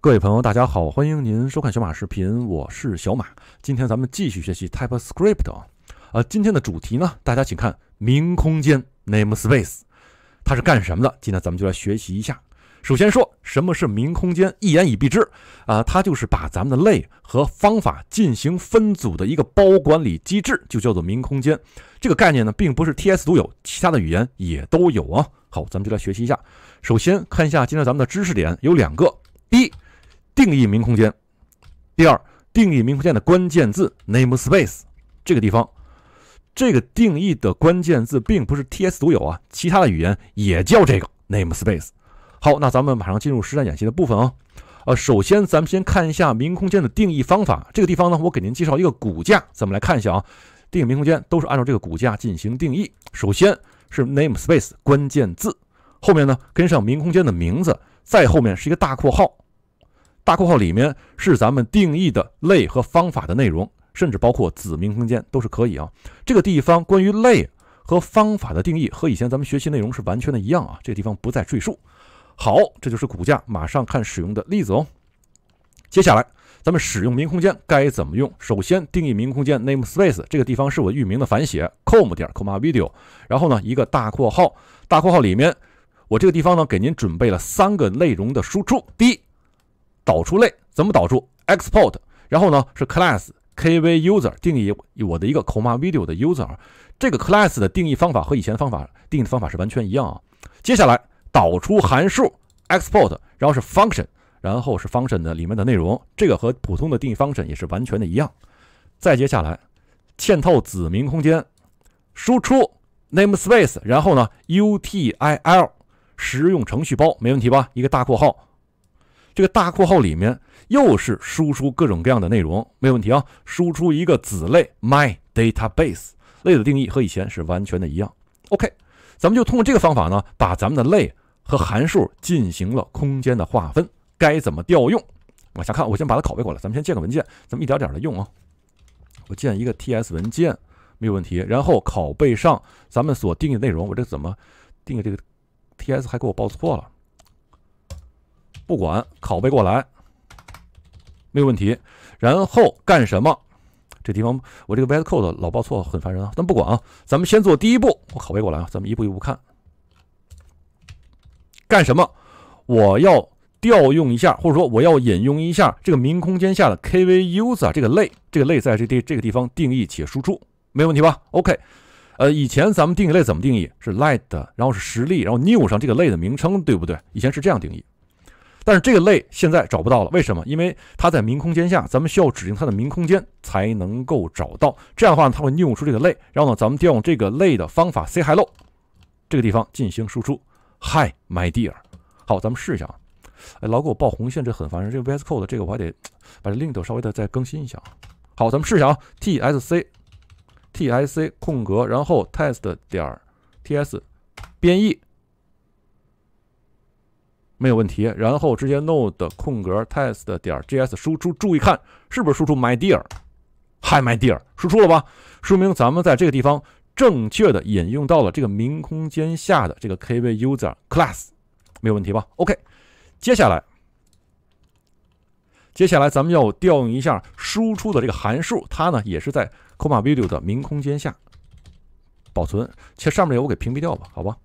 各位朋友，大家好，欢迎您收看小马视频，我是小马。今天咱们继续学习 TypeScript 啊，呃，今天的主题呢，大家请看名空间 Namespace，它是干什么的？今天咱们就来学习一下。首先说什么是明空间，一言以蔽之啊，它就是把咱们的类和方法进行分组的一个包管理机制，就叫做明空间。这个概念呢，并不是 TS 独有，其他的语言也都有啊。好，咱们就来学习一下。首先看一下今天咱们的知识点有两个。定义明空间，第二，定义明空间的关键字 namespace 这个地方，这个定义的关键字并不是 TS 独有啊，其他的语言也叫这个 namespace。好，那咱们马上进入实战演习的部分啊。呃，首先咱们先看一下明空间的定义方法。这个地方呢，我给您介绍一个骨架，咱们来看一下啊。定义明空间都是按照这个骨架进行定义。首先是 namespace 关键字，后面呢跟上明空间的名字，再后面是一个大括号。大括号里面是咱们定义的类和方法的内容，甚至包括子民空间都是可以啊。这个地方关于类和方法的定义和以前咱们学习内容是完全的一样啊，这个地方不再赘述。好，这就是骨架，马上看使用的例子哦。接下来咱们使用名空间该怎么用？首先定义名空间 namespace，这个地方是我域名的反写 com 点 comavideo，然后呢一个大括号，大括号里面，我这个地方呢给您准备了三个内容的输出，第一。导出类怎么导出？export，然后呢是 class kv_user 定义我的一个 comma_video 的 user，这个 class 的定义方法和以前方法定义的方法是完全一样。啊。接下来导出函数 export，然后是 function，然后是 function 的里面的内容，这个和普通的定义 function 也是完全的一样。再接下来嵌套子名空间，输出 namespace，然后呢 util 实用程序包没问题吧？一个大括号。这个大括号里面又是输出各种各样的内容，没问题啊。输出一个子类 my database 类的定义和以前是完全的一样。OK，咱们就通过这个方法呢，把咱们的类和函数进行了空间的划分。该怎么调用？往下看，我先把它拷贝过来。咱们先建个文件，咱们一点点的用啊。我建一个 ts 文件，没有问题。然后拷贝上咱们所定义的内容。我这怎么定这个 ts 还给我报错了？不管，拷贝过来，没有问题。然后干什么？这地方我这个 VS Code 老报错，很烦人啊。咱不管啊，咱们先做第一步，我拷贝过来啊。咱们一步一步看，干什么？我要调用一下，或者说我要引用一下这个明空间下的 KVUser 这个类。这个类在这这这个地方定义且输出，没问题吧？OK，呃，以前咱们定义类怎么定义？是 light，然后是实例，然后 new 上这个类的名称，对不对？以前是这样定义。但是这个类现在找不到了，为什么？因为它在明空间下，咱们需要指定它的明空间才能够找到。这样的话呢，它会 new 出这个类，然后呢，咱们调用这个类的方法 say hello，这个地方进行输出。Hi my dear。好，咱们试一下啊。哎，老给我报红线，这很烦人。这个 VS Code 这个我还得把这 link 稍微的再更新一下。好，咱们试一下啊。TSC t s c 空格，然后 test 点 T S 编译。没有问题，然后直接 node 空格 test 点 js 输出，注意看是不是输出 my dear，hi my dear，输出了吧？说明咱们在这个地方正确的引用到了这个名空间下的这个 kv user class，没有问题吧？OK，接下来，接下来咱们要调用一下输出的这个函数，它呢也是在 comma video 的名空间下保存，其实上面个我给屏蔽掉吧，好吧？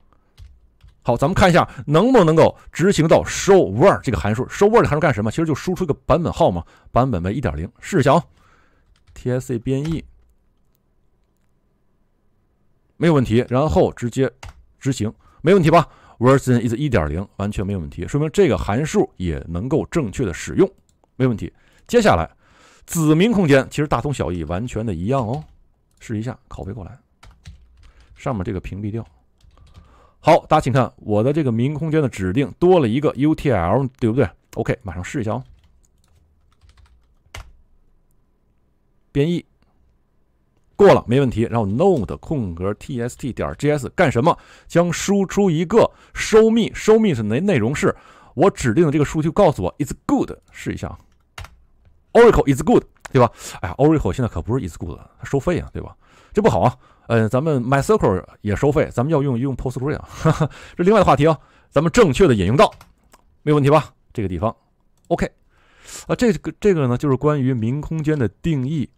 好，咱们看一下能不能够执行到 show w e r d 这个函数。show w e r d i 函数干什么？其实就输出一个版本号嘛，版本为一点零。试一下啊，TSC 编译没有问题，然后直接执行，没问题吧？version is 一点零，完全没有问题，说明这个函数也能够正确的使用，没问题。接下来子名空间其实大同小异，完全的一样哦。试一下，拷贝过来，上面这个屏蔽掉。好，大家请看我的这个明空间的指定多了一个 UTL，对不对？OK，马上试一下啊。编译过了，没问题。然后 node 空格 T S T 点 G S 干什么？将输出一个 show me show me 的内内容是我指定的这个数据，告诉我 it's good。试一下，Oracle is good。对吧？哎呀，Oracle 现在可不是 Is Good 了，它收费呀，对吧？这不好啊。呃，咱们 MySQL 也收费，咱们要用用 Postgre 呀。这另外的话题啊，咱们正确的引用到，没有问题吧？这个地方，OK。啊，这个这个呢，就是关于明空间的定义。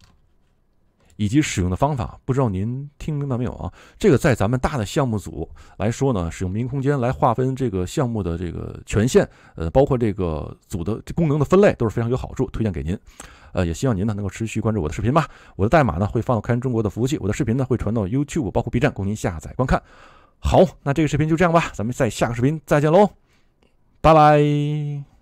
以及使用的方法，不知道您听明白没有啊？这个在咱们大的项目组来说呢，使用云空间来划分这个项目的这个权限，呃，包括这个组的功能的分类都是非常有好处，推荐给您。呃，也希望您呢能够持续关注我的视频吧。我的代码呢会放到开源中国的服务器，我的视频呢会传到 YouTube，包括 B 站供您下载观看。好，那这个视频就这样吧，咱们在下个视频再见喽，拜拜。